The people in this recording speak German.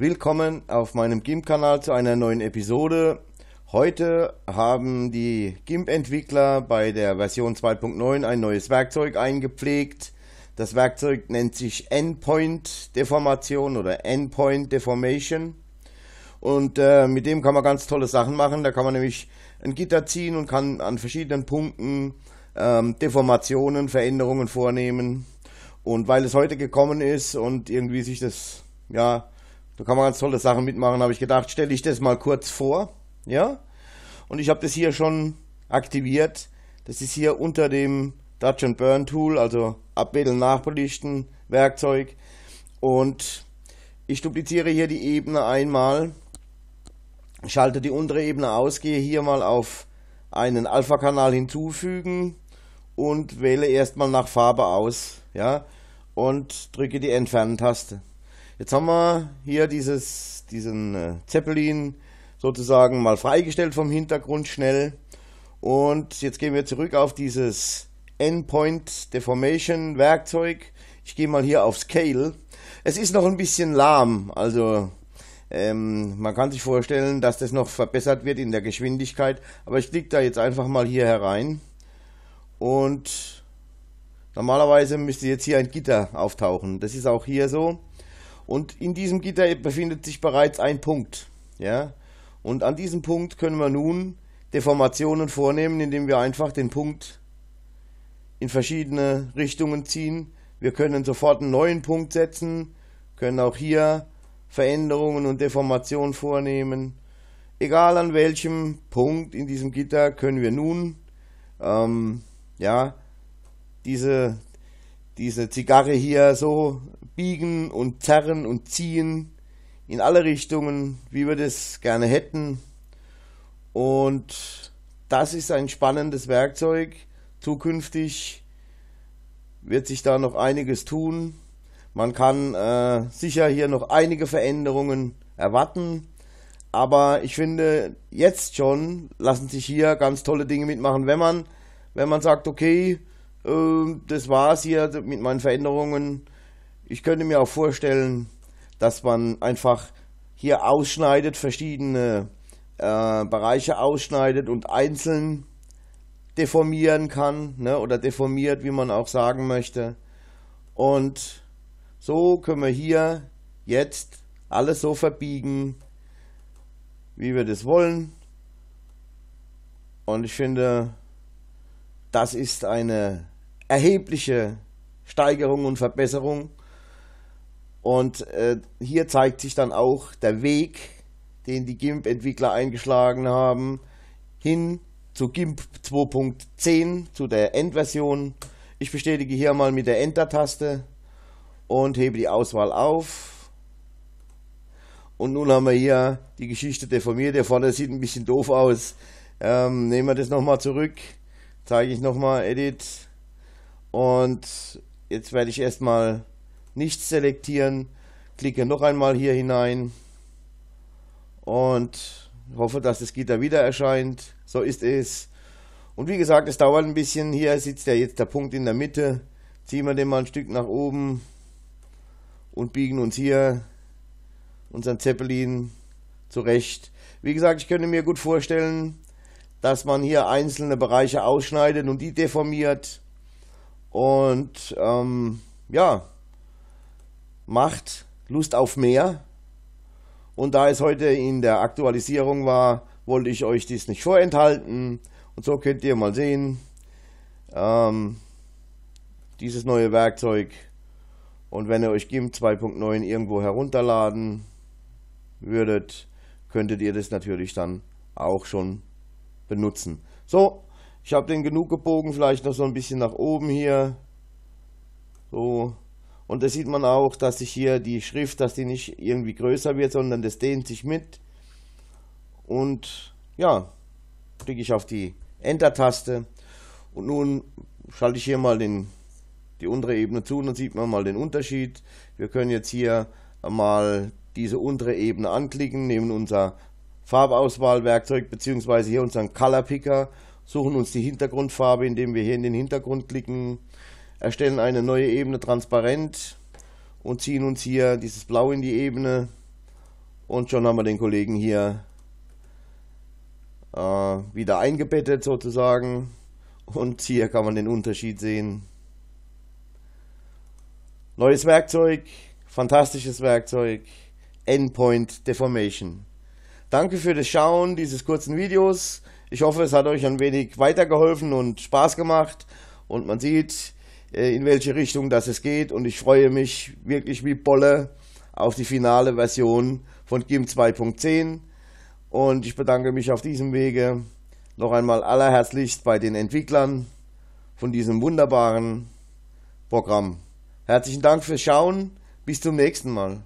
Willkommen auf meinem GIMP-Kanal zu einer neuen Episode. Heute haben die GIMP-Entwickler bei der Version 2.9 ein neues Werkzeug eingepflegt. Das Werkzeug nennt sich Endpoint Deformation oder Endpoint Deformation. Und äh, mit dem kann man ganz tolle Sachen machen. Da kann man nämlich ein Gitter ziehen und kann an verschiedenen Punkten ähm, Deformationen, Veränderungen vornehmen. Und weil es heute gekommen ist und irgendwie sich das ja da kann man ganz tolle Sachen mitmachen, habe ich gedacht, stelle ich das mal kurz vor. Ja? Und ich habe das hier schon aktiviert. Das ist hier unter dem Dutch and Burn Tool, also Abbilden, Nachbelichten, Werkzeug. Und ich dupliziere hier die Ebene einmal, schalte die untere Ebene aus, gehe hier mal auf einen Alpha-Kanal hinzufügen und wähle erstmal nach Farbe aus. Ja? Und drücke die Entfernen-Taste. Jetzt haben wir hier dieses, diesen äh, Zeppelin sozusagen mal freigestellt vom Hintergrund schnell. Und jetzt gehen wir zurück auf dieses Endpoint Deformation Werkzeug. Ich gehe mal hier auf Scale. Es ist noch ein bisschen lahm, also ähm, man kann sich vorstellen, dass das noch verbessert wird in der Geschwindigkeit. Aber ich klicke da jetzt einfach mal hier herein. Und normalerweise müsste jetzt hier ein Gitter auftauchen. Das ist auch hier so. Und in diesem Gitter befindet sich bereits ein Punkt. Ja? Und an diesem Punkt können wir nun Deformationen vornehmen, indem wir einfach den Punkt in verschiedene Richtungen ziehen. Wir können sofort einen neuen Punkt setzen, können auch hier Veränderungen und Deformationen vornehmen. Egal an welchem Punkt in diesem Gitter können wir nun ähm, ja, diese, diese Zigarre hier so biegen und zerren und ziehen in alle Richtungen, wie wir das gerne hätten. Und das ist ein spannendes Werkzeug. Zukünftig wird sich da noch einiges tun. Man kann äh, sicher hier noch einige Veränderungen erwarten. Aber ich finde, jetzt schon lassen sich hier ganz tolle Dinge mitmachen, wenn man, wenn man sagt, okay, äh, das war's hier mit meinen Veränderungen ich könnte mir auch vorstellen, dass man einfach hier ausschneidet, verschiedene äh, Bereiche ausschneidet und einzeln deformieren kann ne, oder deformiert, wie man auch sagen möchte. Und so können wir hier jetzt alles so verbiegen, wie wir das wollen. Und ich finde, das ist eine erhebliche Steigerung und Verbesserung und äh, hier zeigt sich dann auch der Weg, den die GIMP-Entwickler eingeschlagen haben, hin zu GIMP 2.10, zu der Endversion. Ich bestätige hier mal mit der Enter-Taste und hebe die Auswahl auf. Und nun haben wir hier die Geschichte deformiert. Der vorne sieht ein bisschen doof aus. Ähm, nehmen wir das nochmal zurück. Zeige ich nochmal Edit. Und jetzt werde ich erstmal nicht selektieren, klicke noch einmal hier hinein und hoffe, dass das Gitter wieder erscheint. So ist es. Und wie gesagt, es dauert ein bisschen. Hier sitzt ja jetzt der Punkt in der Mitte. Ziehen wir den mal ein Stück nach oben und biegen uns hier unseren Zeppelin zurecht. Wie gesagt, ich könnte mir gut vorstellen, dass man hier einzelne Bereiche ausschneidet und die deformiert. Und ähm, ja, macht, Lust auf mehr. Und da es heute in der Aktualisierung war, wollte ich euch dies nicht vorenthalten. Und so könnt ihr mal sehen, ähm, dieses neue Werkzeug. Und wenn ihr euch GIMP 2.9 irgendwo herunterladen würdet, könntet ihr das natürlich dann auch schon benutzen. So, ich habe den genug gebogen, vielleicht noch so ein bisschen nach oben hier. So, und da sieht man auch, dass sich hier die Schrift, dass die nicht irgendwie größer wird, sondern das dehnt sich mit. Und ja, klicke ich auf die Enter-Taste. Und nun schalte ich hier mal den, die untere Ebene zu und dann sieht man mal den Unterschied. Wir können jetzt hier mal diese untere Ebene anklicken, nehmen unser Farbauswahlwerkzeug bzw. hier unseren Color Picker, suchen uns die Hintergrundfarbe, indem wir hier in den Hintergrund klicken erstellen eine neue Ebene transparent und ziehen uns hier dieses Blau in die Ebene und schon haben wir den Kollegen hier äh, wieder eingebettet sozusagen und hier kann man den Unterschied sehen. Neues Werkzeug, fantastisches Werkzeug, Endpoint Deformation. Danke für das Schauen dieses kurzen Videos. Ich hoffe, es hat euch ein wenig weitergeholfen und Spaß gemacht. Und man sieht, äh, in welche Richtung das es geht. Und ich freue mich wirklich wie Bolle auf die finale Version von GIMP 2.10. Und ich bedanke mich auf diesem Wege noch einmal allerherzlichst bei den Entwicklern von diesem wunderbaren Programm. Herzlichen Dank fürs Schauen. Bis zum nächsten Mal.